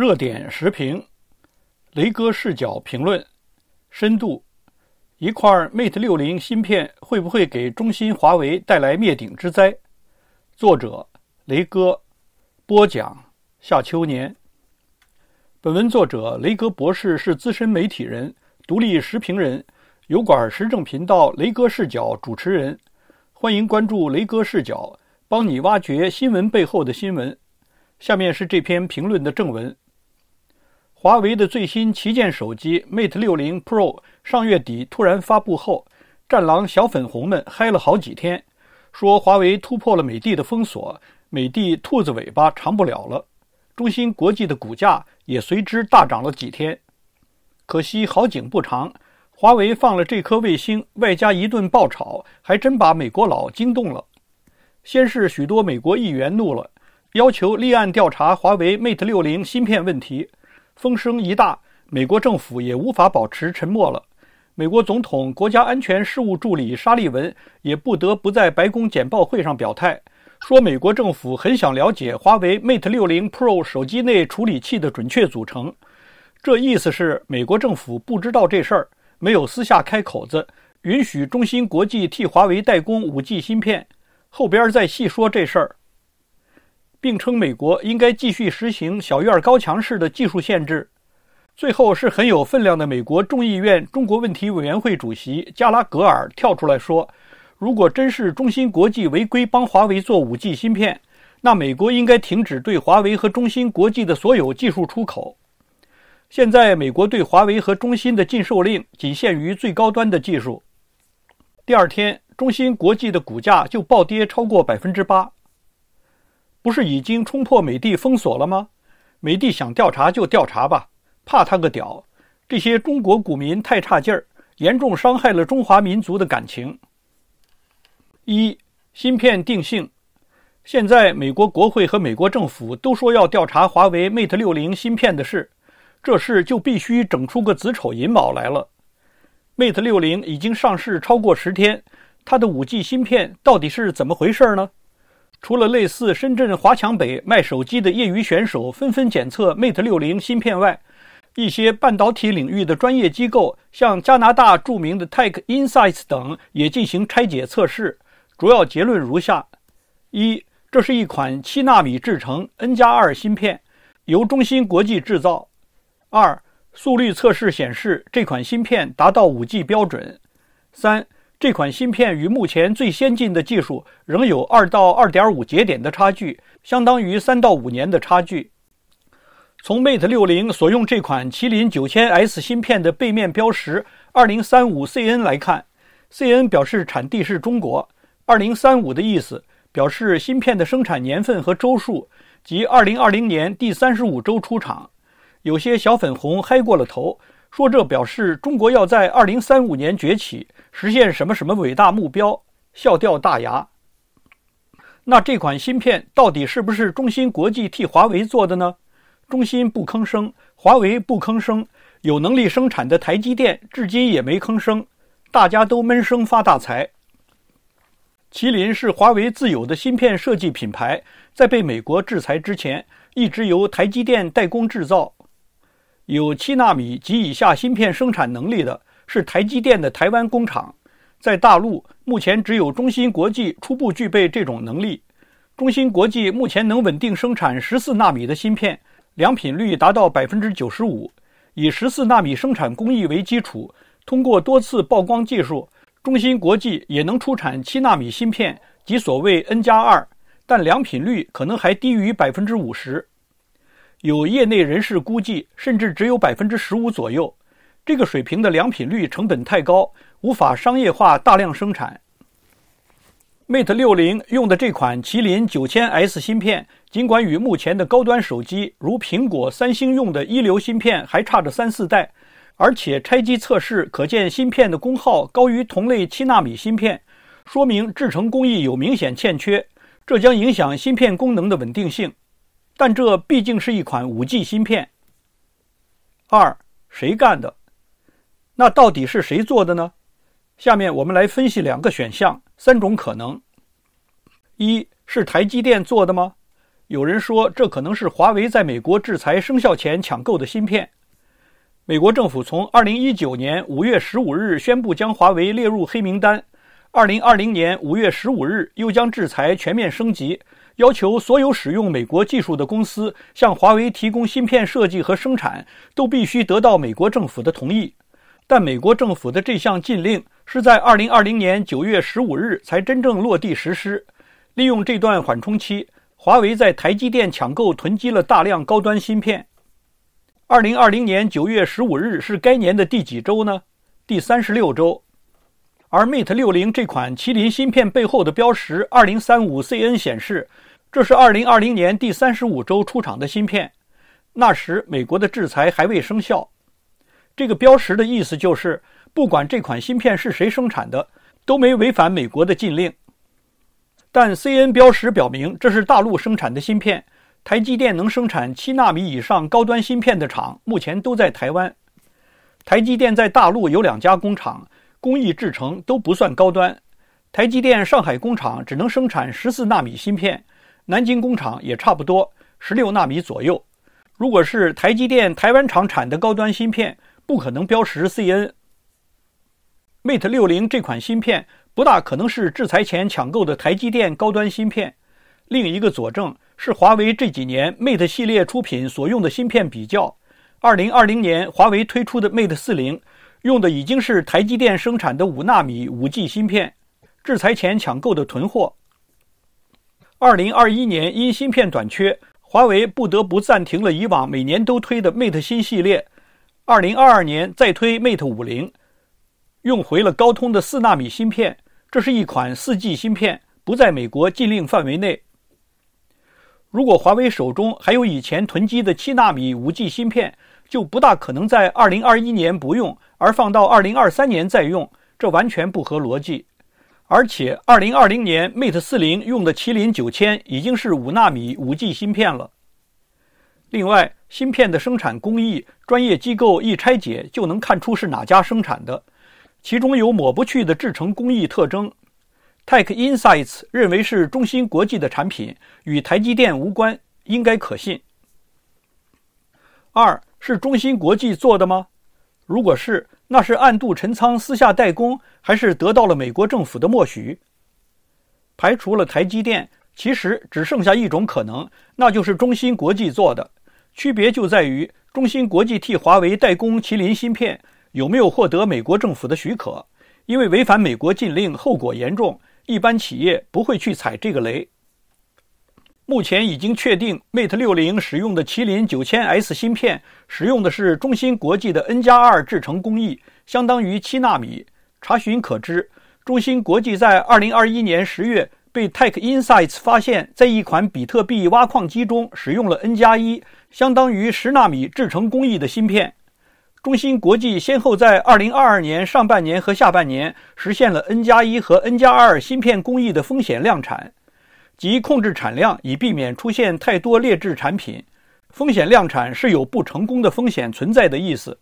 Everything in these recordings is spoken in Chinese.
热点时评，雷哥视角评论，深度：一块 Mate 六零芯片会不会给中兴华为带来灭顶之灾？作者：雷哥，播讲：夏秋年。本文作者雷哥博士是资深媒体人、独立时评人、油管时政频道雷哥视角主持人。欢迎关注雷哥视角，帮你挖掘新闻背后的新闻。下面是这篇评论的正文。华为的最新旗舰手机 Mate 60 Pro 上月底突然发布后，战狼小粉红们嗨了好几天，说华为突破了美帝的封锁，美帝兔子尾巴长不了了。中芯国际的股价也随之大涨了几天。可惜好景不长，华为放了这颗卫星，外加一顿爆炒，还真把美国佬惊动了。先是许多美国议员怒了，要求立案调查华为 Mate 60芯片问题。风声一大，美国政府也无法保持沉默了。美国总统国家安全事务助理沙利文也不得不在白宫简报会上表态，说美国政府很想了解华为 Mate 60 Pro 手机内处理器的准确组成。这意思是美国政府不知道这事儿，没有私下开口子，允许中芯国际替华为代工 5G 芯片。后边再细说这事儿。并称美国应该继续实行小院高墙式的技术限制。最后是很有分量的美国众议院中国问题委员会主席加拉格尔跳出来说：“如果真是中芯国际违规帮华为做 5G 芯片，那美国应该停止对华为和中芯国际的所有技术出口。”现在美国对华为和中芯的禁售令仅限于最高端的技术。第二天，中芯国际的股价就暴跌超过百分之八。不是已经冲破美帝封锁了吗？美帝想调查就调查吧，怕他个屌！这些中国股民太差劲儿，严重伤害了中华民族的感情。一芯片定性，现在美国国会和美国政府都说要调查华为 Mate 六零芯片的事，这事就必须整出个子丑寅卯来了。Mate 六零已经上市超过十天，它的五 G 芯片到底是怎么回事呢？除了类似深圳华强北卖手机的业余选手纷纷检测 Mate 六零芯片外，一些半导体领域的专业机构，像加拿大著名的 Tech Insights 等，也进行拆解测试。主要结论如下：一、这是一款七纳米制成 N 加二芯片，由中芯国际制造；二、速率测试显示这款芯片达到五 G 标准；三。这款芯片与目前最先进的技术仍有二到二点五节点的差距，相当于三到五年的差距。从 Mate 60所用这款麒麟 9000S 芯片的背面标识 “2035CN” 来看，“CN” 表示产地是中国，“2035” 的意思表示芯片的生产年份和周数，即2020年第三十五周出厂。有些小粉红嗨过了头。说这表示中国要在二零三五年崛起，实现什么什么伟大目标？笑掉大牙。那这款芯片到底是不是中芯国际替华为做的呢？中芯不吭声，华为不吭声，有能力生产的台积电至今也没吭声，大家都闷声发大财。麒麟是华为自有的芯片设计品牌，在被美国制裁之前，一直由台积电代工制造。有七纳米及以下芯片生产能力的是台积电的台湾工厂，在大陆目前只有中芯国际初步具备这种能力。中芯国际目前能稳定生产十四纳米的芯片，良品率达到百分之九十五。以十四纳米生产工艺为基础，通过多次曝光技术，中芯国际也能出产七纳米芯片及所谓 N 加二，但良品率可能还低于百分之五十。有业内人士估计，甚至只有百分之十五左右，这个水平的良品率成本太高，无法商业化大量生产。Mate 60用的这款麒麟 9000S 芯片，尽管与目前的高端手机如苹果、三星用的一流芯片还差着三四代，而且拆机测试可见芯片的功耗高于同类七纳米芯片，说明制程工艺有明显欠缺，这将影响芯片功能的稳定性。但这毕竟是一款五 G 芯片。二，谁干的？那到底是谁做的呢？下面我们来分析两个选项，三种可能。一是台积电做的吗？有人说，这可能是华为在美国制裁生效前抢购的芯片。美国政府从二零一九年五月十五日宣布将华为列入黑名单，二零二零年五月十五日又将制裁全面升级。要求所有使用美国技术的公司向华为提供芯片设计和生产，都必须得到美国政府的同意。但美国政府的这项禁令是在2020年9月15日才真正落地实施。利用这段缓冲期，华为在台积电抢购囤积了大量高端芯片。2020年9月15日是该年的第几周呢？第36周。而 Mate 六零这款麒麟芯片背后的标识“二零三五 CN” 显示，这是二零二零年第三十五周出厂的芯片。那时美国的制裁还未生效。这个标识的意思就是，不管这款芯片是谁生产的，都没违反美国的禁令。但 CN 标识表明，这是大陆生产的芯片。台积电能生产七纳米以上高端芯片的厂，目前都在台湾。台积电在大陆有两家工厂。工艺制程都不算高端，台积电上海工厂只能生产十四纳米芯片，南京工厂也差不多十六纳米左右。如果是台积电台湾厂产的高端芯片，不可能标识 CN。Mate 六零这款芯片不大可能是制裁前抢购的台积电高端芯片。另一个佐证是华为这几年 Mate 系列出品所用的芯片比较，二零二零年华为推出的 Mate 四零。用的已经是台积电生产的五纳米五 G 芯片，制裁前抢购的囤货。二零二一年因芯片短缺，华为不得不暂停了以往每年都推的 Mate 新系列。二零二二年再推 Mate 五零，用回了高通的四纳米芯片，这是一款四 G 芯片，不在美国禁令范围内。如果华为手中还有以前囤积的七纳米五 G 芯片，就不大可能在二零二一年不用。而放到二零二三年再用，这完全不合逻辑。而且二零二零年 Mate 四零用的麒麟九千已经是五纳米五 G 芯片了。另外，芯片的生产工艺，专业机构一拆解就能看出是哪家生产的，其中有抹不去的制成工艺特征。TechInsights 认为是中芯国际的产品，与台积电无关，应该可信。二是中芯国际做的吗？如果是，那是暗度陈仓、私下代工，还是得到了美国政府的默许？排除了台积电，其实只剩下一种可能，那就是中芯国际做的。区别就在于中芯国际替华为代工麒麟芯片，有没有获得美国政府的许可？因为违反美国禁令，后果严重，一般企业不会去踩这个雷。目前已经确定，Mate 60使用的麒麟 9000S 芯片使用的是中芯国际的 N 加二制程工艺，相当于七纳米。查询可知，中芯国际在2021年10月被 TechInsights 发现，在一款比特币挖矿机中使用了 N 加一，相当于十纳米制程工艺的芯片。中芯国际先后在2022年上半年和下半年实现了 N 加一和 N 加二芯片工艺的风险量产。即控制产量，以避免出现太多劣质产品。风险量产是有不成功的风险存在的意思。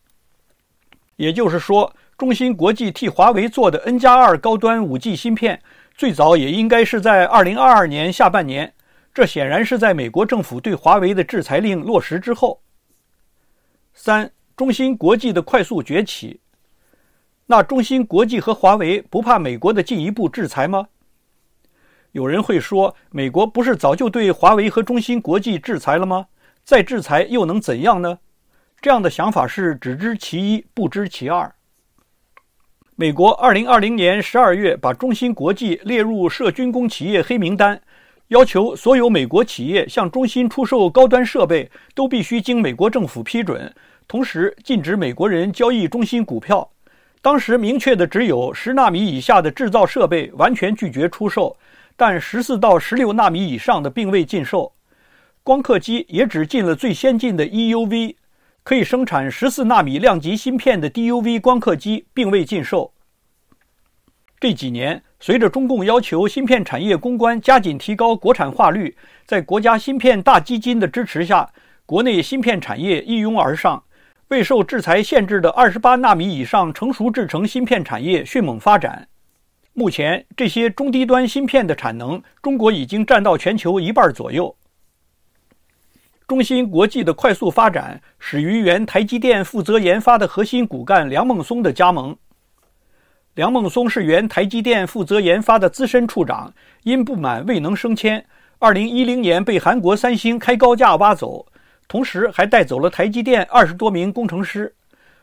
也就是说，中芯国际替华为做的 N 加二高端五 G 芯片，最早也应该是在二零二二年下半年。这显然是在美国政府对华为的制裁令落实之后。三，中芯国际的快速崛起。那中芯国际和华为不怕美国的进一步制裁吗？有人会说：“美国不是早就对华为和中芯国际制裁了吗？再制裁又能怎样呢？”这样的想法是只知其一不知其二。美国二零二零年十二月把中芯国际列入涉军工企业黑名单，要求所有美国企业向中芯出售高端设备都必须经美国政府批准，同时禁止美国人交易中芯股票。当时明确的只有十纳米以下的制造设备完全拒绝出售。但十四到十六纳米以上的并未禁售，光刻机也只禁了最先进的 EUV，可以生产十四纳米量级芯片的 DUV 光刻机并未禁售。这几年，随着中共要求芯片产业攻关，加紧提高国产化率，在国家芯片大基金的支持下，国内芯片产业一拥而上，未受制裁限制的二十八纳米以上成熟制程芯片产业迅猛发展。目前，这些中低端芯片的产能，中国已经占到全球一半左右。中芯国际的快速发展，始于原台积电负责研发的核心骨干梁孟松的加盟。梁孟松是原台积电负责研发的资深处长，因不满未能升迁，二零一零年被韩国三星开高价挖走，同时还带走了台积电二十多名工程师。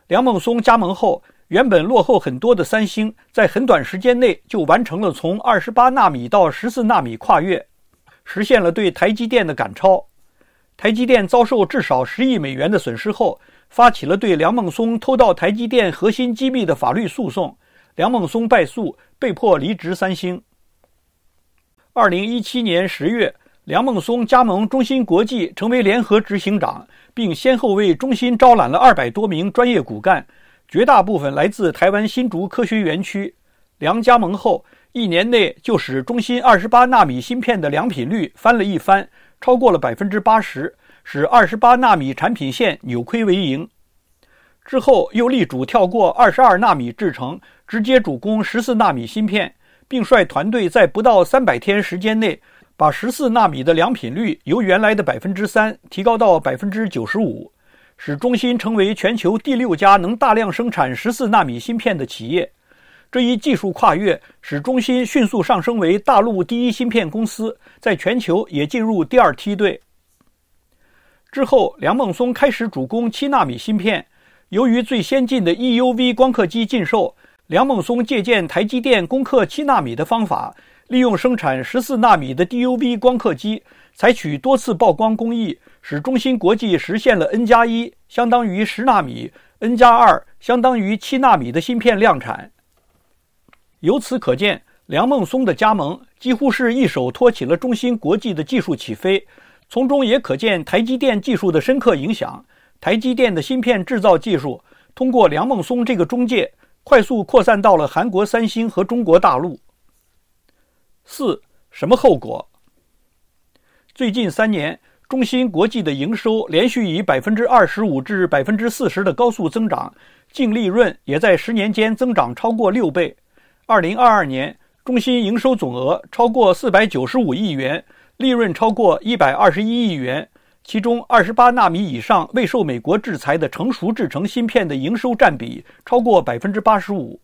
梁孟松加盟后。原本落后很多的三星，在很短时间内就完成了从二十八纳米到十四纳米跨越，实现了对台积电的赶超。台积电遭受至少十亿美元的损失后，发起了对梁孟松偷盗台积电核心机密的法律诉讼。梁孟松败诉，被迫离职。三星。二零一七年十月，梁孟松加盟中芯国际，成为联合执行长，并先后为中芯招揽了二百多名专业骨干。绝大部分来自台湾新竹科学园区。梁加盟后，一年内就使中芯二十八纳米芯片的良品率翻了一番，超过了百分之八十，使二十八纳米产品线扭亏为盈。之后又力主跳过二十二纳米制程，直接主攻十四纳米芯片，并率团队在不到三百天时间内，把十四纳米的良品率由原来的百分之三提高到百分之九十五。使中芯成为全球第六家能大量生产十四纳米芯片的企业，这一技术跨越使中芯迅速上升为大陆第一芯片公司，在全球也进入第二梯队。之后，梁孟松开始主攻七纳米芯片。由于最先进的 EUV 光刻机禁售，梁孟松借鉴台积电攻克七纳米的方法，利用生产十四纳米的 DUV 光刻机，采取多次曝光工艺。使中芯国际实现了 N 加一相当于十纳米、N 加二相当于七纳米的芯片量产。由此可见，梁孟松的加盟几乎是一手托起了中芯国际的技术起飞，从中也可见台积电技术的深刻影响。台积电的芯片制造技术通过梁孟松这个中介，快速扩散到了韩国三星和中国大陆。四，什么后果？最近三年。中芯国际的营收连续以百分之二十五至百分之四十的高速增长，净利润也在十年间增长超过六倍。二零二二年，中芯营收总额超过四百九十五亿元，利润超过一百二十一亿元。其中，二十八纳米以上未受美国制裁的成熟制程芯片的营收占比超过百分之八十五。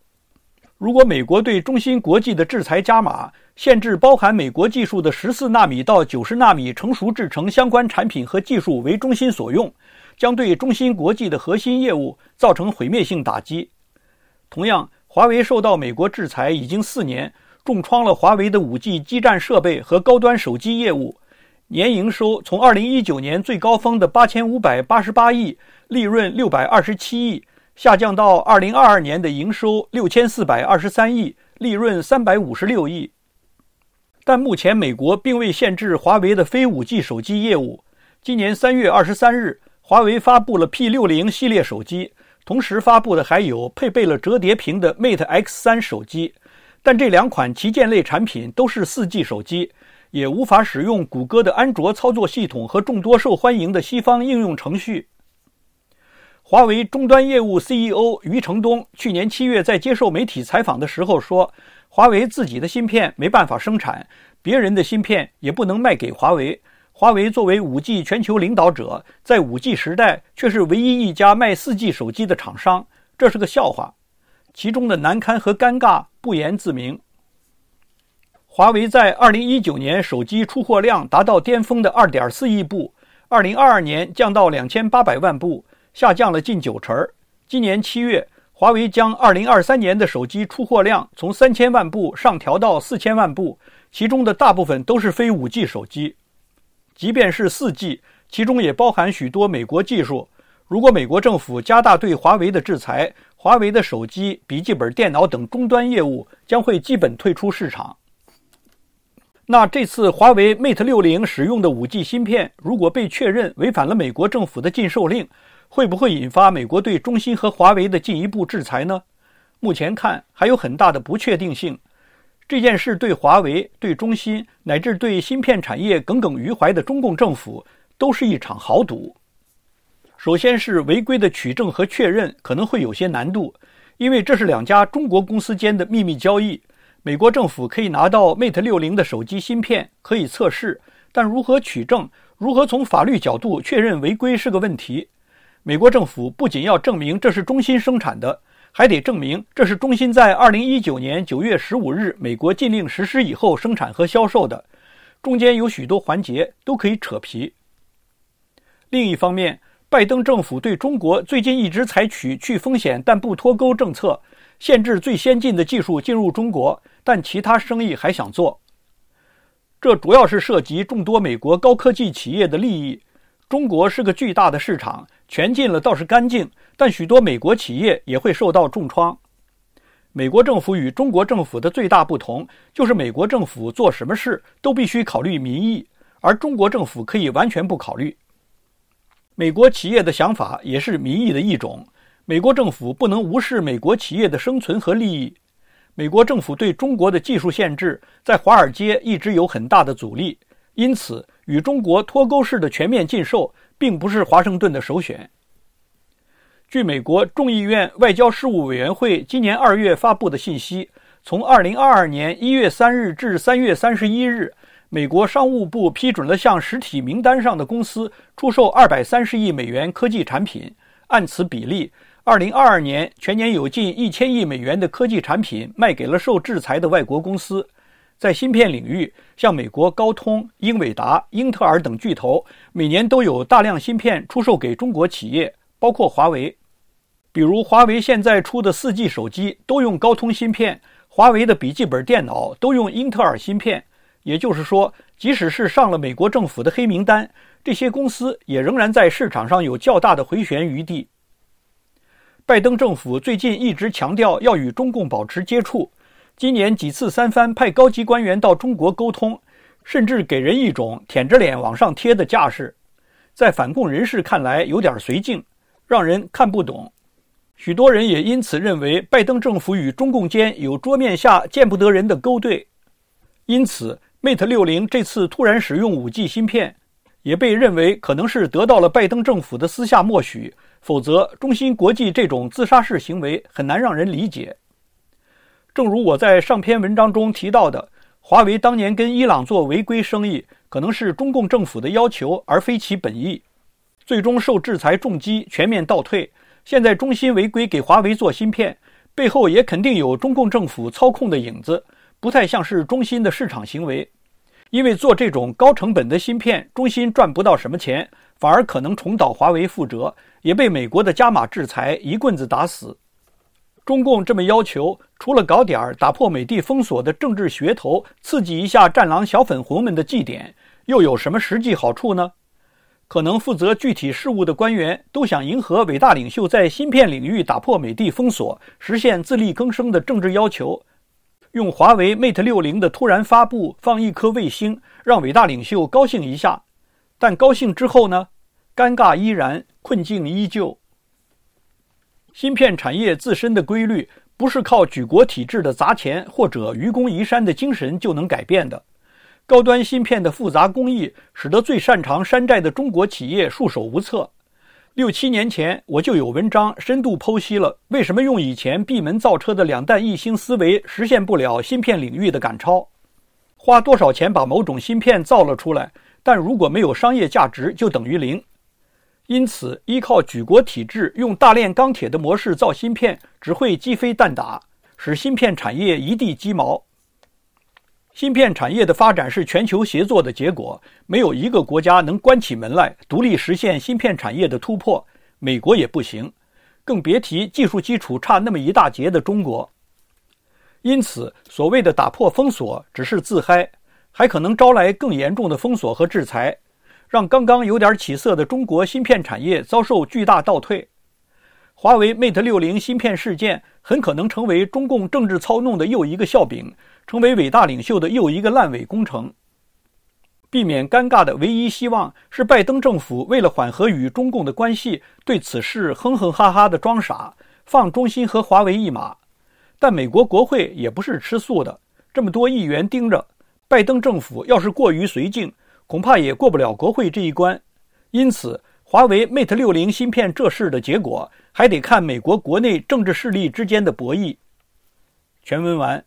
如果美国对中芯国际的制裁加码，限制包含美国技术的十四纳米到九十纳米成熟制程相关产品和技术为中心所用，将对中芯国际的核心业务造成毁灭性打击。同样，华为受到美国制裁已经四年，重创了华为的 5G 基站设备和高端手机业务，年营收从2019年最高峰的8588亿，利润627亿。下降到二零二二年的营收六千四百二十三亿，利润三百五十六亿。但目前美国并未限制华为的非五 G 手机业务。今年三月二十三日，华为发布了 P 六零系列手机，同时发布的还有配备了折叠屏的 Mate X 三手机。但这两款旗舰类产品都是四 G 手机，也无法使用谷歌的安卓操作系统和众多受欢迎的西方应用程序。华为终端业务 CEO 余承东去年七月在接受媒体采访的时候说：“华为自己的芯片没办法生产，别人的芯片也不能卖给华为。华为作为五 G 全球领导者，在五 G 时代却是唯一一家卖四 G 手机的厂商，这是个笑话。其中的难堪和尴尬不言自明。”华为在2019年手机出货量达到巅峰的2.4亿部，2022年降到2800万部。下降了近九成今年七月，华为将2023年的手机出货量从三千万部上调到四千万部，其中的大部分都是非 5G 手机。即便是 4G，其中也包含许多美国技术。如果美国政府加大对华为的制裁，华为的手机、笔记本、电脑等终端业务将会基本退出市场。那这次华为 Mate 60使用的 5G 芯片，如果被确认违反了美国政府的禁售令，会不会引发美国对中兴和华为的进一步制裁呢？目前看还有很大的不确定性。这件事对华为、对中兴乃至对芯片产业耿耿于怀的中共政府都是一场豪赌。首先是违规的取证和确认可能会有些难度，因为这是两家中国公司间的秘密交易。美国政府可以拿到 Mate 六零的手机芯片，可以测试，但如何取证，如何从法律角度确认违规是个问题。美国政府不仅要证明这是中心生产的，还得证明这是中心在二零一九年九月十五日美国禁令实施以后生产和销售的，中间有许多环节都可以扯皮。另一方面，拜登政府对中国最近一直采取去风险但不脱钩政策，限制最先进的技术进入中国，但其他生意还想做，这主要是涉及众多美国高科技企业的利益。中国是个巨大的市场。全禁了倒是干净，但许多美国企业也会受到重创。美国政府与中国政府的最大不同，就是美国政府做什么事都必须考虑民意，而中国政府可以完全不考虑。美国企业的想法也是民意的一种，美国政府不能无视美国企业的生存和利益。美国政府对中国的技术限制，在华尔街一直有很大的阻力，因此与中国脱钩式的全面禁售。并不是华盛顿的首选。据美国众议院外交事务委员会今年二月发布的信息，从二零二二年一月三日至三月三十一日，美国商务部批准了向实体名单上的公司出售二百三十亿美元科技产品。按此比例，二零二二年全年有近一千亿美元的科技产品卖给了受制裁的外国公司。在芯片领域，像美国高通、英伟达、英特尔等巨头，每年都有大量芯片出售给中国企业，包括华为。比如，华为现在出的 4G 手机都用高通芯片，华为的笔记本电脑都用英特尔芯片。也就是说，即使是上了美国政府的黑名单，这些公司也仍然在市场上有较大的回旋余地。拜登政府最近一直强调要与中共保持接触。今年几次三番派高级官员到中国沟通，甚至给人一种舔着脸往上贴的架势，在反共人士看来有点随靖，让人看不懂。许多人也因此认为，拜登政府与中共间有桌面下见不得人的勾兑。因此，Mate 六零这次突然使用五 G 芯片，也被认为可能是得到了拜登政府的私下默许，否则中芯国际这种自杀式行为很难让人理解。正如我在上篇文章中提到的，华为当年跟伊朗做违规生意，可能是中共政府的要求，而非其本意。最终受制裁重击，全面倒退。现在中芯违规给华为做芯片，背后也肯定有中共政府操控的影子，不太像是中芯的市场行为。因为做这种高成本的芯片，中芯赚不到什么钱，反而可能重蹈华为覆辙，也被美国的加码制裁一棍子打死。中共这么要求，除了搞点儿打破美帝封锁的政治噱头，刺激一下战狼小粉红们的绩点，又有什么实际好处呢？可能负责具体事务的官员都想迎合伟大领袖在芯片领域打破美帝封锁、实现自力更生的政治要求，用华为 Mate 六零的突然发布放一颗卫星，让伟大领袖高兴一下。但高兴之后呢？尴尬依然，困境依旧。芯片产业自身的规律，不是靠举国体制的砸钱或者愚公移山的精神就能改变的。高端芯片的复杂工艺，使得最擅长山寨的中国企业束手无策。六七年前，我就有文章深度剖析了为什么用以前闭门造车的两弹一星思维实现不了芯片领域的赶超。花多少钱把某种芯片造了出来，但如果没有商业价值，就等于零。因此，依靠举国体制、用大炼钢铁的模式造芯片，只会鸡飞蛋打，使芯片产业一地鸡毛。芯片产业的发展是全球协作的结果，没有一个国家能关起门来独立实现芯片产业的突破，美国也不行，更别提技术基础差那么一大截的中国。因此，所谓的打破封锁只是自嗨，还可能招来更严重的封锁和制裁。让刚刚有点起色的中国芯片产业遭受巨大倒退，华为 Mate 六零芯片事件很可能成为中共政治操弄的又一个笑柄，成为伟大领袖的又一个烂尾工程。避免尴尬的唯一希望是拜登政府为了缓和与中共的关系，对此事哼哼哈哈的装傻，放中兴和华为一马。但美国国会也不是吃素的，这么多议员盯着，拜登政府要是过于随靖。恐怕也过不了国会这一关，因此，华为 Mate 六零芯片这事的结果，还得看美国国内政治势力之间的博弈。全文完。